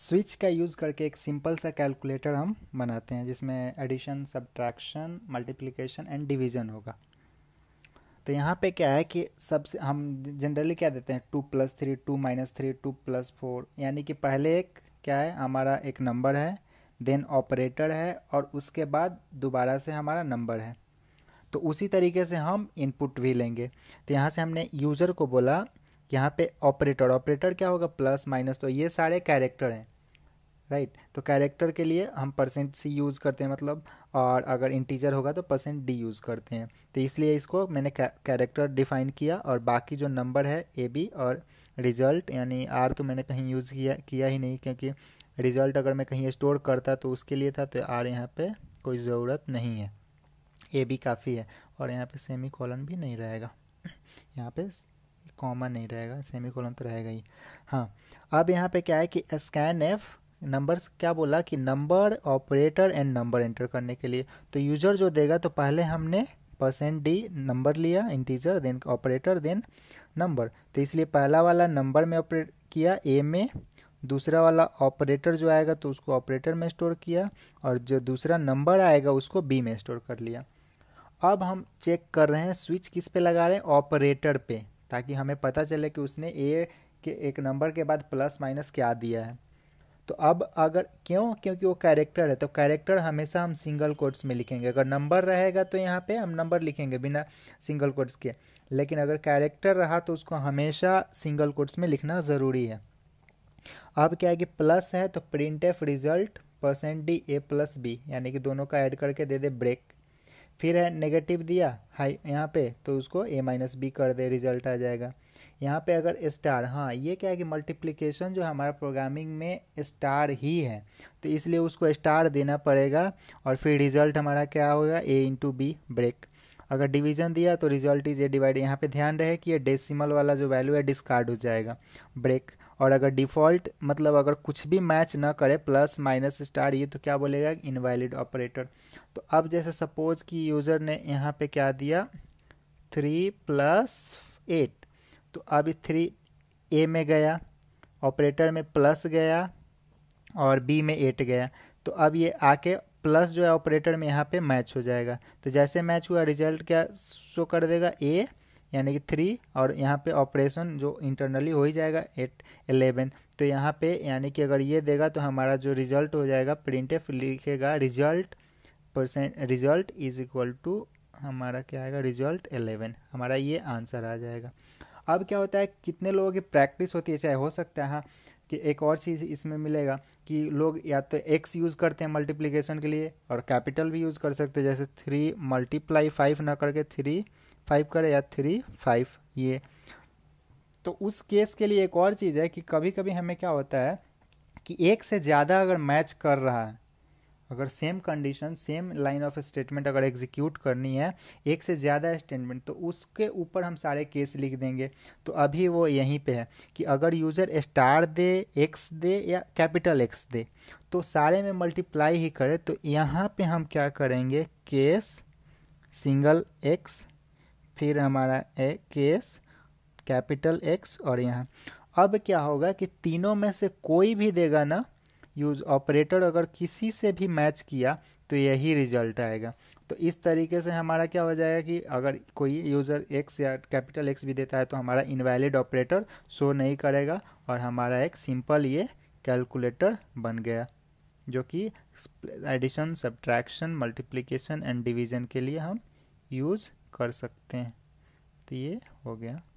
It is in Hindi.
स्विच का यूज़ करके एक सिंपल सा कैलकुलेटर हम बनाते हैं जिसमें addition subtraction multiplication and division होगा तो यहाँ पे क्या है कि सबसे हम जनरली क्या देते हैं two plus three two minus three two plus four यानी कि पहले एक क्या है हमारा एक नंबर है देन ऑपरेटर है और उसके बाद दोबारा से हमारा नंबर है तो उसी तरीके से हम इनपुट भी लेंगे तो यहाँ से हमने यूज़र को बोला यहाँ पे ऑपरेटर ऑपरेटर क्या होगा प्लस माइनस तो ये सारे कैरेक्टर हैं राइट right? तो कैरेक्टर के लिए हम परसेंट सी यूज़ करते हैं मतलब और अगर इंटीजर होगा तो परसेंट डी यूज़ करते हैं तो इसलिए इसको मैंने कैरेक्टर डिफाइन किया और बाकी जो नंबर है ए बी और रिज़ल्ट यानी आर तो मैंने कहीं यूज़ किया किया ही नहीं क्योंकि रिज़ल्ट अगर मैं कहीं स्टोर करता तो उसके लिए था तो आर यहाँ पर कोई ज़रूरत नहीं है ए बी काफ़ी है और यहाँ पर सेमी कॉलन भी नहीं रहेगा यहाँ पे कॉमन नहीं रहेगा सेमी कोलन तो रहेगा ही हाँ अब यहाँ पे क्या है कि स्कैन एफ नंबर्स क्या बोला कि number operator and number enter करने के लिए तो यूजर जो देगा तो पहले हमने परसेंट डी नंबर लिया integer then operator then number तो इसलिए पहला वाला नंबर में ऑपरेट किया ए में दूसरा वाला ऑपरेटर जो आएगा तो उसको ऑपरेटर में स्टोर किया और जो दूसरा नंबर आएगा उसको बी में स्टोर कर लिया अब हम चेक कर रहे हैं स्विच किस पे लगा रहे हैं ऑपरेटर पे ताकि हमें पता चले कि उसने ए के एक नंबर के बाद प्लस माइनस क्या दिया है तो अब अगर क्यों क्योंकि वो कैरेक्टर है तो कैरेक्टर हमेशा हम सिंगल कोड्स में लिखेंगे अगर नंबर रहेगा तो यहाँ पे हम नंबर लिखेंगे बिना सिंगल कोड्स के लेकिन अगर कैरेक्टर रहा तो उसको हमेशा सिंगल कोड्स में लिखना ज़रूरी है अब क्या है कि प्लस है तो print F result percent D A plus B यानी कि दोनों का ऐड करके दे दे ब्रेक फिर है नेगेटिव दिया हाई यहाँ पे तो उसको ए माइनस बी कर दे रिजल्ट आ जाएगा यहाँ पे अगर स्टार हाँ ये क्या है कि मल्टीप्लिकेशन जो हमारा प्रोग्रामिंग में स्टार ही है तो इसलिए उसको स्टार देना पड़ेगा और फिर रिजल्ट हमारा क्या होगा ए इंटू बी ब्रेक अगर डिवीजन दिया तो रिजल्ट इज ए डिवाइड यहाँ पे ध्यान रहे कि ये डेसिमल वाला जो वैल्यू है डिस्कार्ड हो जाएगा ब्रेक और अगर डिफ़ॉल्ट मतलब अगर कुछ भी मैच ना करे प्लस माइनस स्टार ये तो क्या बोलेगा इनवैलिड ऑपरेटर तो अब जैसे सपोज कि यूज़र ने यहाँ पे क्या दिया थ्री प्लस एट तो अब थ्री ए में गया ऑपरेटर में प्लस गया और बी में एट गया तो अब ये आके प्लस जो है ऑपरेटर में यहाँ पे मैच हो जाएगा तो जैसे मैच हुआ रिजल्ट क्या शो कर देगा ए यानी कि थ्री और यहाँ पे ऑपरेशन जो इंटरनली हो ही जाएगा एट एलेवन तो यहाँ पे यानी कि अगर ये देगा तो हमारा जो रिजल्ट हो जाएगा प्रिंट एफ लिखेगा result percent result is equal to हमारा क्या आएगा रिजल्ट एलेवन हमारा ये आंसर आ जाएगा अब क्या होता है कितने लोगों की प्रैक्टिस होती है चाहे हो सकता है कि एक और चीज़ इसमें मिलेगा कि लोग या तो एक्स यूज़ करते हैं मल्टीप्लिकेशन के लिए और कैपिटल भी यूज़ कर सकते हैं जैसे थ्री मल्टीप्लाई फाइव ना करके थ्री फाइव करे या थ्री फाइव ये तो उस केस के लिए एक और चीज़ है कि कभी कभी हमें क्या होता है कि एक से ज़्यादा अगर मैच कर रहा है अगर same condition same line of statement अगर एग्जीक्यूट करनी है एक से ज़्यादा स्टेटमेंट तो उसके ऊपर हम सारे केस लिख देंगे तो अभी वो यहीं पे है कि अगर यूज़र स्टार दे एक्स दे या कैपिटल एक्स दे तो सारे में मल्टीप्लाई ही करे तो यहाँ पे हम क्या करेंगे केस सिंगल एक्स फिर हमारा ए केस कैपिटल एक्स और यहाँ अब क्या होगा कि तीनों में से कोई भी देगा ना यूज ऑपरेटर अगर किसी से भी मैच किया तो यही रिजल्ट आएगा तो इस तरीके से हमारा क्या हो जाएगा कि अगर कोई यूज़र एक्स या कैपिटल एक्स भी देता है तो हमारा इनवैलिड ऑपरेटर शो नहीं करेगा और हमारा एक सिंपल ये कैलकुलेटर बन गया जो कि addition subtraction multiplication and division के लिए हम यूज़ कर सकते हैं तो ये हो गया